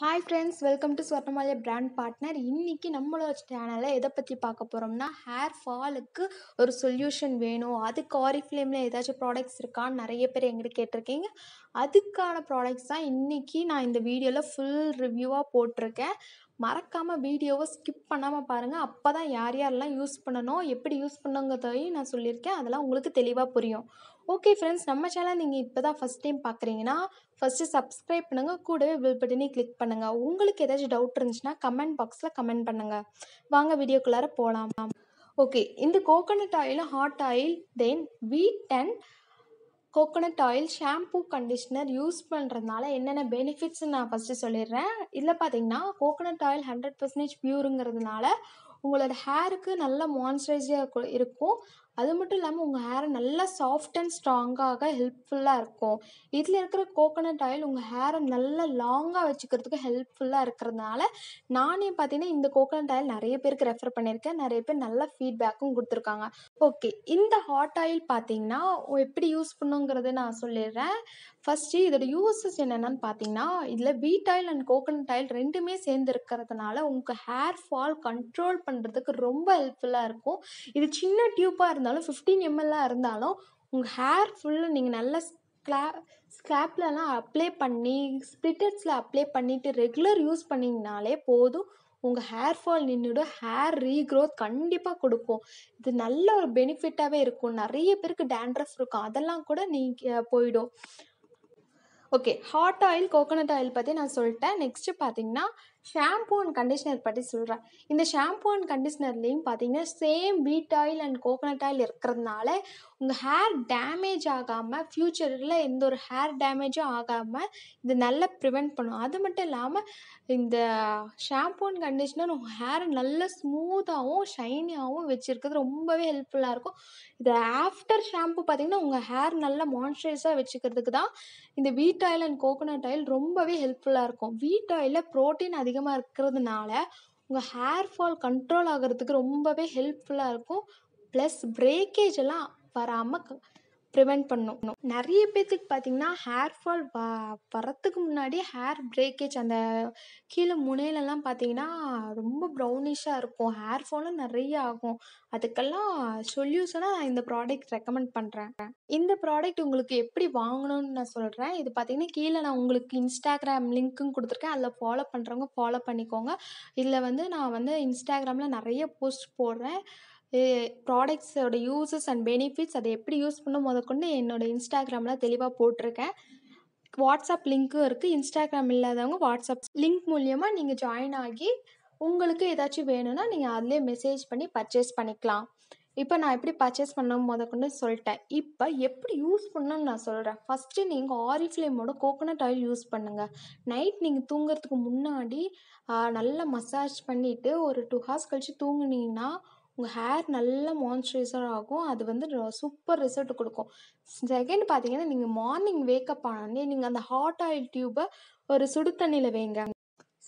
hi friends welcome to Swarnamalya brand partner இன்றைக்கி நம்மளோட சேனலில் எதை பற்றி பார்க்க போகிறோம்னா ஹேர் ஃபாலுக்கு ஒரு சொல்யூஷன் வேணும் அதுக்கு ஆரிஃப்ளேமில் ஏதாச்சும் ப்ராடக்ட்ஸ் இருக்கான்னு நிறைய பேர் எங்கிட்ட கேட்டிருக்கீங்க அதுக்கான ப்ராடக்ட்ஸ் தான் இன்றைக்கி நான் இந்த வீடியோவில் ஃபுல் ரிவ்யூவாக போட்டிருக்கேன் மறக்காமல் வீடியோவை ஸ்கிப் பண்ணாமல் பாருங்கள் அப்போ தான் யார் யாரெல்லாம் யூஸ் பண்ணணும் எப்படி யூஸ் பண்ணுங்கிறதையும் நான் சொல்லியிருக்கேன் அதெல்லாம் உங்களுக்கு தெளிவாக புரியும் ஓகே ஃப்ரெண்ட்ஸ் நம்ம சேனல் நீங்கள் இப்போ தான் ஃபஸ்ட் டைம் பார்க்குறீங்கன்னா ஃபஸ்ட்டு சப்ஸ்கிரைப் பண்ணுங்கள் கூடவே பில் பட்டனே கிளிக் பண்ணுங்கள் உங்களுக்கு ஏதாச்சும் டவுட் இருந்துச்சுன்னா கமெண்ட் பாக்ஸில் கமெண்ட் பண்ணுங்கள் வாங்க வீடியோக்குள்ளார போகலாம் ஓகே இந்த coconut oil hot oil then wheat and coconut oil shampoo conditioner use பண்ணுறதுனால என்னென்ன பெனிஃபிட்ஸ் நான் ஃபஸ்ட்டு சொல்லிடுறேன் இதில் பார்த்தீங்கன்னா கோகோனட் ஆயில் ஹண்ட்ரட் பர்சன்டேஜ் பியூருங்கிறதுனால உங்களோட ஹேருக்கு நல்ல மாய்ஸ்சரைஸாக இருக்கும் அது மட்டும் இல்லாமல் உங்கள் ஹேரை நல்லா சாஃப்ட் அண்ட் ஸ்ட்ராங்காக ஹெல்ப்ஃபுல்லாக இருக்கும் இதில் இருக்கிற கோகனட் ஆயில் உங்கள் ஹேரை நல்லா லாங்காக வச்சுக்கிறதுக்கு ஹெல்ப்ஃபுல்லாக இருக்கிறதுனால நானே பார்த்தீங்கன்னா இந்த கோகனட் ஆயில் நிறைய பேருக்கு ரெஃபர் பண்ணியிருக்கேன் நிறைய பேர் நல்ல ஃபீட்பேக்கும் கொடுத்துருக்காங்க ஓகே இந்த ஹாட் ஆயில் பார்த்தீங்கன்னா எப்படி யூஸ் பண்ணுங்கிறது நான் சொல்லிடுறேன் ஃபஸ்ட்டு இதோட யூசஸ் என்னென்னு பார்த்தீங்கன்னா இதில் வீட் ஆயில் அண்ட் கோகனட் ஆயில் ரெண்டுமே சேர்ந்து இருக்கிறதுனால உங்கள் ஹேர் ஃபால் கண்ட்ரோல் பண்ணுறதுக்கு ரொம்ப ஹெல்ப்ஃபுல்லாக இருக்கும் இது சின்ன டியூப்பாக இருந்தால் இருந்தாலும் ஃபிஃப்டீன் எம்எல்லாம் இருந்தாலும் உங்கள் ஹேர் ஃபுல்லாக நீங்கள் நல்லா ஸ்க்ரா ஸ்க்ராப்லலாம் அப்ளை பண்ணி ஸ்ப்ளிட்டர்ஸில் அப்ளை பண்ணிவிட்டு ரெகுலர் யூஸ் பண்ணிங்கனாலே போதும் உங்கள் ஹேர் ஃபால் நின்றுடும் ஹேர் ரீக்ரோத் கண்டிப்பாக கொடுக்கும் இது நல்ல ஒரு பெனிஃபிட்டாகவே இருக்கும் நிறைய பேருக்கு டேண்ட்ரஸ் இருக்கும் அதெல்லாம் கூட நீங்கள் போயிடும் okay hot oil coconut oil பற்றி நான் சொல்லிட்டேன் நெக்ஸ்ட்டு பார்த்தீங்கன்னா ஷாம்பூ அண்ட் கண்டிஷ்னர் பற்றி சொல்கிறேன் இந்த ஷாம்பூ அண்ட் கண்டிஷ்னர்லேயும் பார்த்தீங்கன்னா சேம் வீட் ஆயில் அண்ட் கோகோனட் ஆயில் இருக்கிறதுனால உங்கள் ஹேர் டேமேஜ் ஆகாமல் ஃப்யூச்சரில் எந்த ஒரு ஹேர் டேமேஜும் ஆகாமல் இது நல்லா ப்ரிவெண்ட் பண்ணும் அது மட்டும் இல்லாமல் இந்த ஷாம்பூ அண்ட் கண்டிஷ்னர் உங்கள் ஹேர் நல்லா ஸ்மூத்தாகவும் ஷைனியாகவும் வச்சுருக்கிறது ரொம்பவே ஹெல்ப்ஃபுல்லாக இருக்கும் இது ஆஃப்டர் ஷாம்பூ பார்த்திங்கன்னா உங்கள் ஹேர் நல்லா மாய்ஸ்சரைஸாக வச்சுக்கிறதுக்கு தான் இந்த வீட் ஆயில் அண்ட் கோகோனட் ஆயில் ரொம்பவே ஹெல்ப்ஃபுல்லாக இருக்கும் வீட் ஆயிலில் ப்ரோட்டீன் அதிகம் அதிகமாக இருக்கிறதுனால உங்கள் ஹேர் ஃபால் கண்ட்ரோல் ஆகிறதுக்கு ரொம்பவே ஹெல்ப்ஃபுல்லாக இருக்கும் ப்ளஸ் ப்ரேக்கேஜ் எல்லாம் வராமல் ப்ரிவெண்ட் பண்ணணும் நிறைய பேர்த்துக்கு பார்த்தீங்கன்னா ஹேர் ஃபால் வ வரத்துக்கு முன்னாடி ஹேர் பிரேக்கேஜ் அந்த கீழே முனையிலலாம் பார்த்தீங்கன்னா ரொம்ப ப்ரௌனிஷாக இருக்கும் ஹேர் ஃபாலும் நிறைய ஆகும் அதுக்கெல்லாம் சொல்யூஷனாக நான் இந்த ப்ராடக்ட் ரெக்கமெண்ட் பண்ணுறேன் இந்த ப்ராடக்ட் உங்களுக்கு எப்படி வாங்கணும்னு நான் சொல்கிறேன் இது பார்த்தீங்கன்னா கீழே நான் உங்களுக்கு இன்ஸ்டாகிராம் லிங்க்கும் கொடுத்துருக்கேன் அதில் ஃபாலோ பண்ணுறவங்க ஃபாலோ பண்ணிக்கோங்க இதில் வந்து நான் வந்து இன்ஸ்டாகிராமில் நிறைய போஸ்ட் போடுறேன் ப்ராடக்ட்ஸோட யூஸஸ் அண்ட் பெனிஃபிட்ஸ் அதை எப்படி யூஸ் பண்ண முதக்கொண்டு என்னோடய இன்ஸ்டாகிராமில் தெளிவாக போட்டிருக்கேன் வாட்ஸ்அப் லிங்க்கும் இருக்குது இன்ஸ்டாகிராம் இல்லாதவங்க வாட்ஸ்அப் லிங்க் மூலியமாக நீங்கள் ஜாயின் ஆகி உங்களுக்கு ஏதாச்சும் வேணும்னா நீங்கள் அதிலே மெசேஜ் பண்ணி பர்ச்சேஸ் பண்ணிக்கலாம் இப்போ நான் எப்படி பர்ச்சேஸ் பண்ண முதற்கொண்டு சொல்லிட்டேன் இப்போ எப்படி யூஸ் பண்ணணும்னு நான் சொல்கிறேன் ஃபஸ்ட்டு நீங்கள் ஆரிஃப்ளேமோட கோகோனட் ஆயில் யூஸ் பண்ணுங்கள் நைட் நீங்கள் தூங்குறதுக்கு முன்னாடி நல்லா மசாஜ் பண்ணிவிட்டு ஒரு டூ ஹார்ஸ் கழித்து தூங்குனீங்கன்னா உங்கள் ஹேர் நல்ல மாய்ஸ்சரைசர் ஆகும் அது வந்து சூப்பர் ரிசல்ட் கொடுக்கும் செகண்ட் பார்த்தீங்கன்னா நீங்கள் மார்னிங் வேக்கப் ஆனே நீங்கள் அந்த ஹாட் ஆயில் டியூப்பை ஒரு சுடு தண்ணியில் வைங்க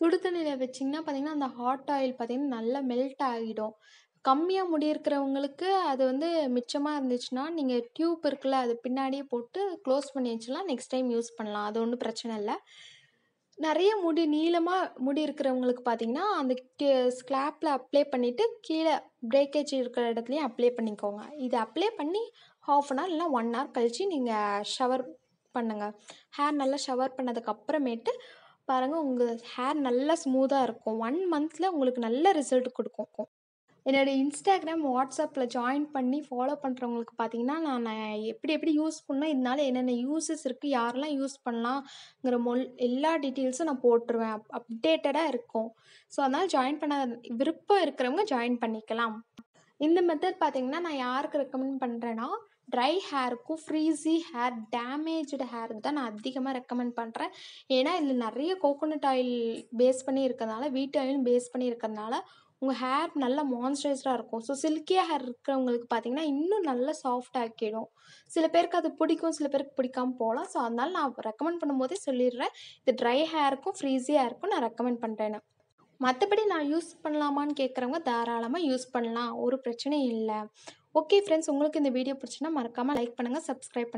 சுடு தண்ணியில் வச்சிங்கன்னா பார்த்தீங்கன்னா அந்த ஹாட் ஆயில் பார்த்தீங்கன்னா நல்லா மெல்ட் ஆகிடும் கம்மியாக முடி இருக்கிறவங்களுக்கு அது வந்து மிச்சமாக இருந்துச்சுன்னா நீங்கள் டியூப் இருக்குல்ல அது பின்னாடியே போட்டு க்ளோஸ் பண்ணி வச்சுலாம் நெக்ஸ்ட் டைம் யூஸ் பண்ணலாம் அது ஒன்றும் பிரச்சனை இல்லை நிறைய முடி நீளமாக முடி இருக்கிறவங்களுக்கு பார்த்தீங்கன்னா அந்த ஸ்கிளாப்பில் அப்ளை பண்ணிவிட்டு கீழே பிரேக்கேஜ் இருக்கிற இடத்துலையும் அப்ளை பண்ணிக்கோங்க இது அப்ளை பண்ணி ஹாஃப் அன் ஹவர் இல்லைனா ஒன் ஹவர் கழித்து நீங்கள் ஷவர் பண்ணுங்கள் ஹேர் நல்லா ஷவர் பண்ணதுக்கப்புறமேட்டு பாருங்கள் உங்கள் ஹேர் நல்லா ஸ்மூத்தாக இருக்கும் ஒன் மந்த்தில் உங்களுக்கு நல்ல ரிசல்ட் கொடுக்கும் என்னோடய இன்ஸ்டாகிராம் வாட்ஸ்அப்பில் ஜாயின் பண்ணி ஃபாலோ பண்ணுறவங்களுக்கு பார்த்தீங்கன்னா நான் நான் எப்படி எப்படி யூஸ் பண்ணால் இதனால என்னென்ன யூஸஸ் இருக்குது யாரெல்லாம் யூஸ் பண்ணலாங்கிற மொல் எல்லா டீட்டெயில்ஸும் நான் போட்டுருவேன் அப் அப்டேட்டடாக இருக்கும் ஸோ அதனால் ஜாயின் பண்ண விருப்பம் இருக்கிறவங்க ஜாயின் பண்ணிக்கலாம் இந்த மெத்தட் பார்த்திங்கன்னா நான் யாருக்கு ரெக்கமெண்ட் பண்ணுறேன்னா ட்ரை ஹேருக்கும் ஃப்ரீஸி ஹேர் டேமேஜ்டு ஹேர் தான் நான் அதிகமாக ரெக்கமெண்ட் பண்ணுறேன் ஏன்னா இதில் நிறைய கோகோனட் ஆயில் பேஸ் பண்ணி இருக்கிறதுனால வீட்டு ஆயிலும் பேஸ் பண்ணி இருக்கிறதுனால உங்கள் ஹேர் நல்லா மாய்ஸ்சரைஸ்டாக இருக்கும் ஸோ சில்கியாக ஹேர் இருக்கிறவங்களுக்கு பார்த்தீங்கன்னா இன்னும் நல்லா சாஃப்ட் ஆக்கிடும் சில பேருக்கு அது பிடிக்கும் சில பேருக்கு பிடிக்காமல் போகலாம் ஸோ அதனால் நான் ரெக்கமெண்ட் பண்ணும்போதே சொல்லிடுறேன் இது ட்ரை ஹேருக்கும் ஃப்ரீஸி ஹேருக்கும் நான் ரெக்கமெண்ட் பண்ணுறேன்னு மற்றபடி நான் யூஸ் பண்ணலாமான்னு கேட்குறவங்க தாராளமாக யூஸ் பண்ணலாம் ஒரு பிரச்சனையும் இல்லை ஓகே ஃப்ரெண்ட்ஸ் உங்களுக்கு இந்த வீடியோ பிடிச்சுன்னா மறக்காமல் லைக் பண்ணுங்கள் சப்ஸ்கிரைப் பண்ணுங்கள்